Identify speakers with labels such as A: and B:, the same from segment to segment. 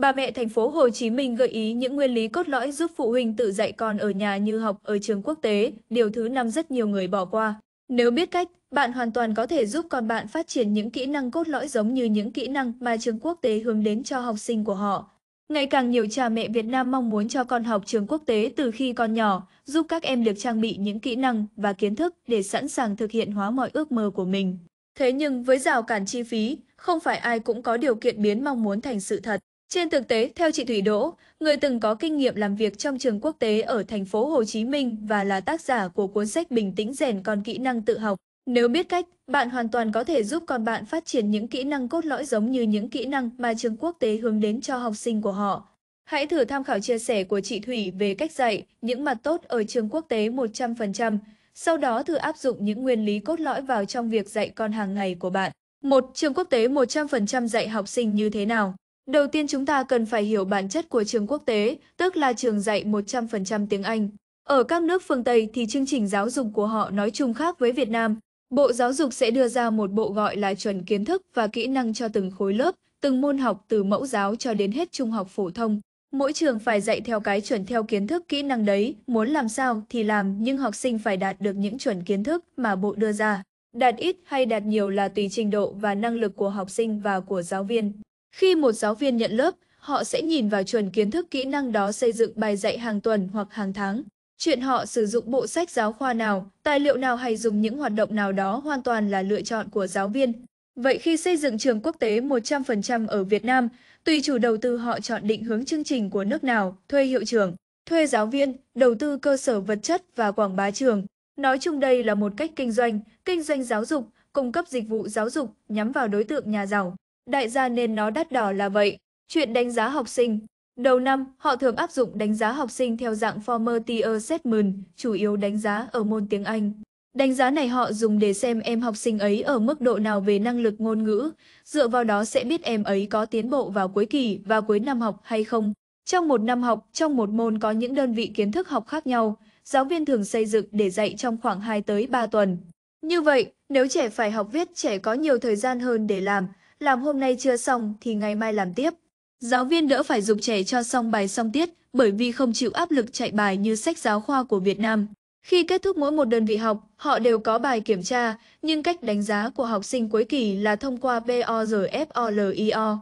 A: Bà mẹ thành phố Hồ Chí Minh gợi ý những nguyên lý cốt lõi giúp phụ huynh tự dạy con ở nhà như học ở trường quốc tế, điều thứ năm rất nhiều người bỏ qua. Nếu biết cách, bạn hoàn toàn có thể giúp con bạn phát triển những kỹ năng cốt lõi giống như những kỹ năng mà trường quốc tế hướng đến cho học sinh của họ. Ngày càng nhiều cha mẹ Việt Nam mong muốn cho con học trường quốc tế từ khi con nhỏ, giúp các em được trang bị những kỹ năng và kiến thức để sẵn sàng thực hiện hóa mọi ước mơ của mình. Thế nhưng với rào cản chi phí, không phải ai cũng có điều kiện biến mong muốn thành sự thật. Trên thực tế, theo chị Thủy Đỗ, người từng có kinh nghiệm làm việc trong trường quốc tế ở thành phố Hồ Chí Minh và là tác giả của cuốn sách Bình tĩnh rèn con kỹ năng tự học. Nếu biết cách, bạn hoàn toàn có thể giúp con bạn phát triển những kỹ năng cốt lõi giống như những kỹ năng mà trường quốc tế hướng đến cho học sinh của họ. Hãy thử tham khảo chia sẻ của chị Thủy về cách dạy những mặt tốt ở trường quốc tế 100%, sau đó thử áp dụng những nguyên lý cốt lõi vào trong việc dạy con hàng ngày của bạn. Một Trường quốc tế 100% dạy học sinh như thế nào? Đầu tiên chúng ta cần phải hiểu bản chất của trường quốc tế, tức là trường dạy 100% tiếng Anh. Ở các nước phương Tây thì chương trình giáo dục của họ nói chung khác với Việt Nam. Bộ giáo dục sẽ đưa ra một bộ gọi là chuẩn kiến thức và kỹ năng cho từng khối lớp, từng môn học từ mẫu giáo cho đến hết trung học phổ thông. Mỗi trường phải dạy theo cái chuẩn theo kiến thức kỹ năng đấy, muốn làm sao thì làm nhưng học sinh phải đạt được những chuẩn kiến thức mà bộ đưa ra. Đạt ít hay đạt nhiều là tùy trình độ và năng lực của học sinh và của giáo viên. Khi một giáo viên nhận lớp, họ sẽ nhìn vào chuẩn kiến thức kỹ năng đó xây dựng bài dạy hàng tuần hoặc hàng tháng. Chuyện họ sử dụng bộ sách giáo khoa nào, tài liệu nào hay dùng những hoạt động nào đó hoàn toàn là lựa chọn của giáo viên. Vậy khi xây dựng trường quốc tế 100% ở Việt Nam, tùy chủ đầu tư họ chọn định hướng chương trình của nước nào, thuê hiệu trưởng, thuê giáo viên, đầu tư cơ sở vật chất và quảng bá trường. Nói chung đây là một cách kinh doanh, kinh doanh giáo dục, cung cấp dịch vụ giáo dục nhắm vào đối tượng nhà giàu đại gia nên nó đắt đỏ là vậy. Chuyện đánh giá học sinh Đầu năm, họ thường áp dụng đánh giá học sinh theo dạng formative assessment, chủ yếu đánh giá ở môn tiếng Anh. Đánh giá này họ dùng để xem em học sinh ấy ở mức độ nào về năng lực ngôn ngữ, dựa vào đó sẽ biết em ấy có tiến bộ vào cuối kỳ và cuối năm học hay không. Trong một năm học, trong một môn có những đơn vị kiến thức học khác nhau, giáo viên thường xây dựng để dạy trong khoảng 2 tới 3 tuần. Như vậy, nếu trẻ phải học viết, trẻ có nhiều thời gian hơn để làm, làm hôm nay chưa xong thì ngày mai làm tiếp. Giáo viên đỡ phải dục trẻ cho xong bài xong tiết bởi vì không chịu áp lực chạy bài như sách giáo khoa của Việt Nam. Khi kết thúc mỗi một đơn vị học, họ đều có bài kiểm tra, nhưng cách đánh giá của học sinh cuối kỳ là thông qua PORFOLIO.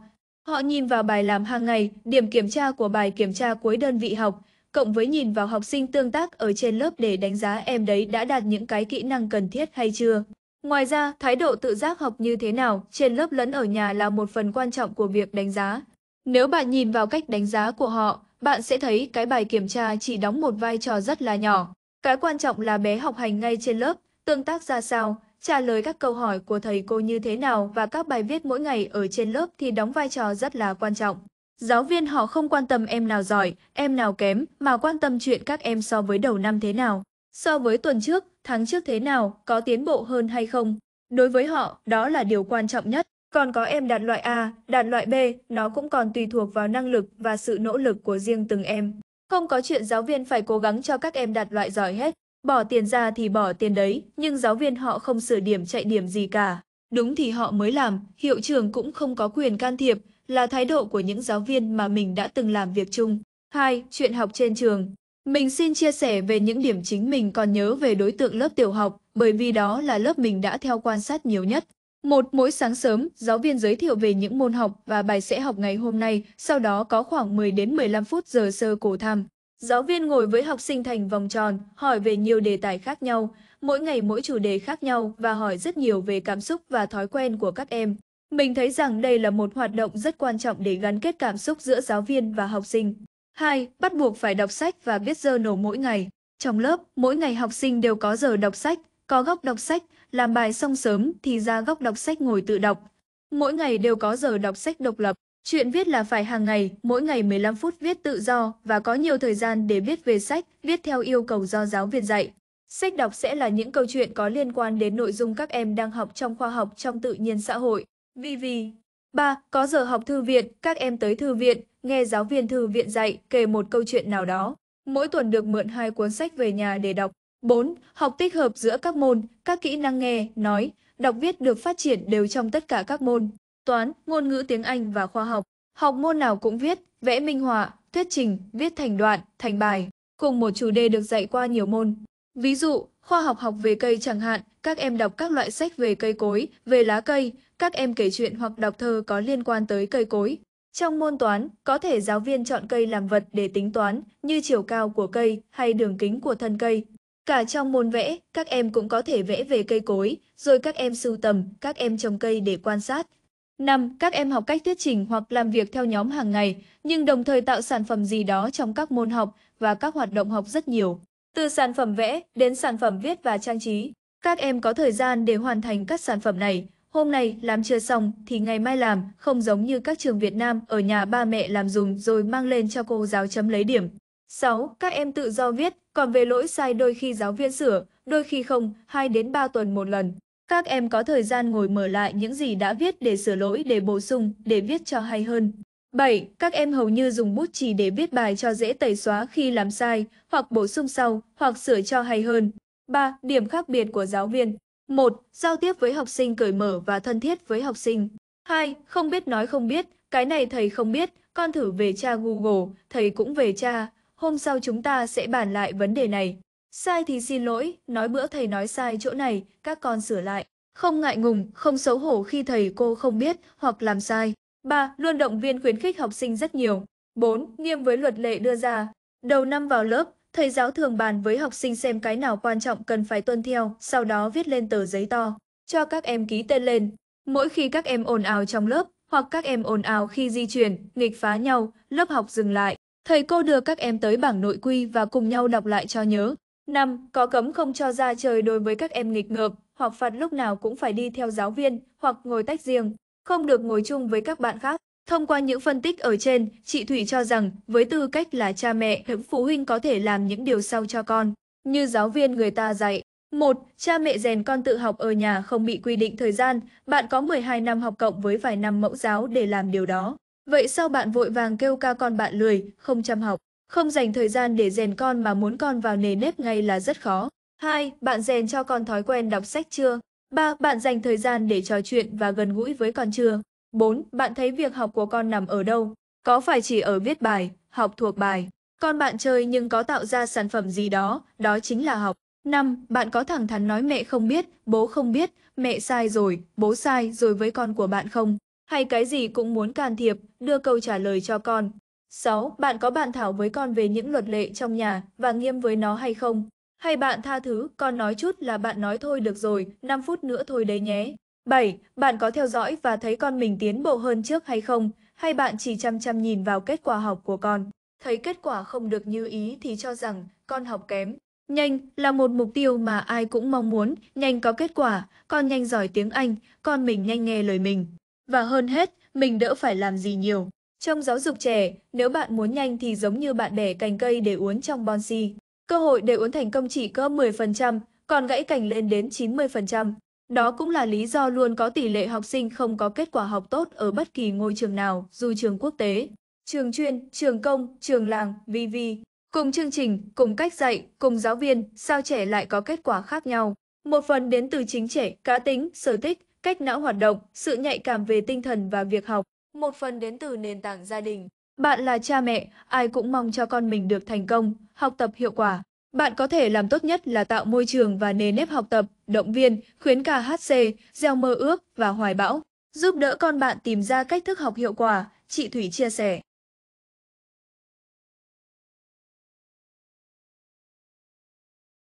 A: Họ nhìn vào bài làm hàng ngày, điểm kiểm tra của bài kiểm tra cuối đơn vị học, cộng với nhìn vào học sinh tương tác ở trên lớp để đánh giá em đấy đã đạt những cái kỹ năng cần thiết hay chưa. Ngoài ra, thái độ tự giác học như thế nào trên lớp lẫn ở nhà là một phần quan trọng của việc đánh giá. Nếu bạn nhìn vào cách đánh giá của họ, bạn sẽ thấy cái bài kiểm tra chỉ đóng một vai trò rất là nhỏ. Cái quan trọng là bé học hành ngay trên lớp, tương tác ra sao, trả lời các câu hỏi của thầy cô như thế nào và các bài viết mỗi ngày ở trên lớp thì đóng vai trò rất là quan trọng. Giáo viên họ không quan tâm em nào giỏi, em nào kém, mà quan tâm chuyện các em so với đầu năm thế nào. So với tuần trước, tháng trước thế nào, có tiến bộ hơn hay không. Đối với họ, đó là điều quan trọng nhất. Còn có em đạt loại A, đạt loại B, nó cũng còn tùy thuộc vào năng lực và sự nỗ lực của riêng từng em. Không có chuyện giáo viên phải cố gắng cho các em đạt loại giỏi hết. Bỏ tiền ra thì bỏ tiền đấy, nhưng giáo viên họ không sửa điểm chạy điểm gì cả. Đúng thì họ mới làm, hiệu trưởng cũng không có quyền can thiệp, là thái độ của những giáo viên mà mình đã từng làm việc chung. 2. Chuyện học trên trường mình xin chia sẻ về những điểm chính mình còn nhớ về đối tượng lớp tiểu học, bởi vì đó là lớp mình đã theo quan sát nhiều nhất. Một mỗi sáng sớm, giáo viên giới thiệu về những môn học và bài sẽ học ngày hôm nay, sau đó có khoảng 10 đến 15 phút giờ sơ cổ tham. Giáo viên ngồi với học sinh thành vòng tròn, hỏi về nhiều đề tài khác nhau, mỗi ngày mỗi chủ đề khác nhau và hỏi rất nhiều về cảm xúc và thói quen của các em. Mình thấy rằng đây là một hoạt động rất quan trọng để gắn kết cảm xúc giữa giáo viên và học sinh. 2. Bắt buộc phải đọc sách và biết giờ nổ mỗi ngày. Trong lớp, mỗi ngày học sinh đều có giờ đọc sách, có góc đọc sách, làm bài xong sớm thì ra góc đọc sách ngồi tự đọc. Mỗi ngày đều có giờ đọc sách độc lập. Chuyện viết là phải hàng ngày, mỗi ngày 15 phút viết tự do và có nhiều thời gian để viết về sách, viết theo yêu cầu do giáo viên dạy. Sách đọc sẽ là những câu chuyện có liên quan đến nội dung các em đang học trong khoa học trong tự nhiên xã hội. Vì vì 3. Có giờ học thư viện, các em tới thư viện, nghe giáo viên thư viện dạy kể một câu chuyện nào đó. Mỗi tuần được mượn hai cuốn sách về nhà để đọc. 4. Học tích hợp giữa các môn, các kỹ năng nghe, nói, đọc viết được phát triển đều trong tất cả các môn. Toán, ngôn ngữ tiếng Anh và khoa học. Học môn nào cũng viết, vẽ minh họa, thuyết trình, viết thành đoạn, thành bài, cùng một chủ đề được dạy qua nhiều môn. Ví dụ, khoa học học về cây chẳng hạn, các em đọc các loại sách về cây cối, về lá cây, các em kể chuyện hoặc đọc thơ có liên quan tới cây cối. Trong môn toán, có thể giáo viên chọn cây làm vật để tính toán, như chiều cao của cây hay đường kính của thân cây. Cả trong môn vẽ, các em cũng có thể vẽ về cây cối, rồi các em sưu tầm, các em trồng cây để quan sát. 5. Các em học cách thuyết trình hoặc làm việc theo nhóm hàng ngày, nhưng đồng thời tạo sản phẩm gì đó trong các môn học và các hoạt động học rất nhiều. Từ sản phẩm vẽ đến sản phẩm viết và trang trí, các em có thời gian để hoàn thành các sản phẩm này, Hôm nay làm chưa xong thì ngày mai làm, không giống như các trường Việt Nam ở nhà ba mẹ làm dùng rồi mang lên cho cô giáo chấm lấy điểm. 6. Các em tự do viết, còn về lỗi sai đôi khi giáo viên sửa, đôi khi không, 2 đến 3 tuần một lần. Các em có thời gian ngồi mở lại những gì đã viết để sửa lỗi để bổ sung, để viết cho hay hơn. 7. Các em hầu như dùng bút chì để viết bài cho dễ tẩy xóa khi làm sai, hoặc bổ sung sau, hoặc sửa cho hay hơn. 3. Điểm khác biệt của giáo viên 1. Giao tiếp với học sinh cởi mở và thân thiết với học sinh. 2. Không biết nói không biết, cái này thầy không biết, con thử về cha Google, thầy cũng về cha, hôm sau chúng ta sẽ bàn lại vấn đề này. Sai thì xin lỗi, nói bữa thầy nói sai chỗ này, các con sửa lại. Không ngại ngùng, không xấu hổ khi thầy cô không biết hoặc làm sai. 3. Luôn động viên khuyến khích học sinh rất nhiều. 4. Nghiêm với luật lệ đưa ra. Đầu năm vào lớp, Thầy giáo thường bàn với học sinh xem cái nào quan trọng cần phải tuân theo, sau đó viết lên tờ giấy to, cho các em ký tên lên. Mỗi khi các em ồn ào trong lớp, hoặc các em ồn ào khi di chuyển, nghịch phá nhau, lớp học dừng lại. Thầy cô đưa các em tới bảng nội quy và cùng nhau đọc lại cho nhớ. 5. Có cấm không cho ra trời đối với các em nghịch ngợp hoặc phạt lúc nào cũng phải đi theo giáo viên, hoặc ngồi tách riêng, không được ngồi chung với các bạn khác. Thông qua những phân tích ở trên, chị Thủy cho rằng với tư cách là cha mẹ, phụ huynh có thể làm những điều sau cho con, như giáo viên người ta dạy. một Cha mẹ rèn con tự học ở nhà không bị quy định thời gian, bạn có 12 năm học cộng với vài năm mẫu giáo để làm điều đó. Vậy sao bạn vội vàng kêu ca con bạn lười, không chăm học, không dành thời gian để rèn con mà muốn con vào nề nếp ngay là rất khó. Hai, Bạn rèn cho con thói quen đọc sách chưa? Ba, Bạn dành thời gian để trò chuyện và gần gũi với con chưa? 4. Bạn thấy việc học của con nằm ở đâu? Có phải chỉ ở viết bài, học thuộc bài? Con bạn chơi nhưng có tạo ra sản phẩm gì đó, đó chính là học. 5. Bạn có thẳng thắn nói mẹ không biết, bố không biết, mẹ sai rồi, bố sai rồi với con của bạn không? Hay cái gì cũng muốn can thiệp, đưa câu trả lời cho con. 6. Bạn có bàn thảo với con về những luật lệ trong nhà và nghiêm với nó hay không? Hay bạn tha thứ, con nói chút là bạn nói thôi được rồi, 5 phút nữa thôi đấy nhé. 7. Bạn có theo dõi và thấy con mình tiến bộ hơn trước hay không? Hay bạn chỉ chăm chăm nhìn vào kết quả học của con? Thấy kết quả không được như ý thì cho rằng con học kém. Nhanh là một mục tiêu mà ai cũng mong muốn, nhanh có kết quả, con nhanh giỏi tiếng Anh, con mình nhanh nghe lời mình. Và hơn hết, mình đỡ phải làm gì nhiều. Trong giáo dục trẻ, nếu bạn muốn nhanh thì giống như bạn bẻ cành cây để uốn trong bonsi. Cơ hội để uốn thành công chỉ có 10%, còn gãy cành lên đến 90%. Đó cũng là lý do luôn có tỷ lệ học sinh không có kết quả học tốt ở bất kỳ ngôi trường nào, dù trường quốc tế, trường chuyên, trường công, trường làng, VV. Cùng chương trình, cùng cách dạy, cùng giáo viên, sao trẻ lại có kết quả khác nhau. Một phần đến từ chính trẻ, cá tính, sở thích, cách não hoạt động, sự nhạy cảm về tinh thần và việc học. Một phần đến từ nền tảng gia đình. Bạn là cha mẹ, ai cũng mong cho con mình được thành công, học tập hiệu quả. Bạn có thể làm tốt nhất là tạo môi trường và nề nếp học tập, động viên, khuyến cả HC, gieo mơ ước và hoài bão. Giúp đỡ con bạn tìm ra cách thức học hiệu quả, chị Thủy chia sẻ.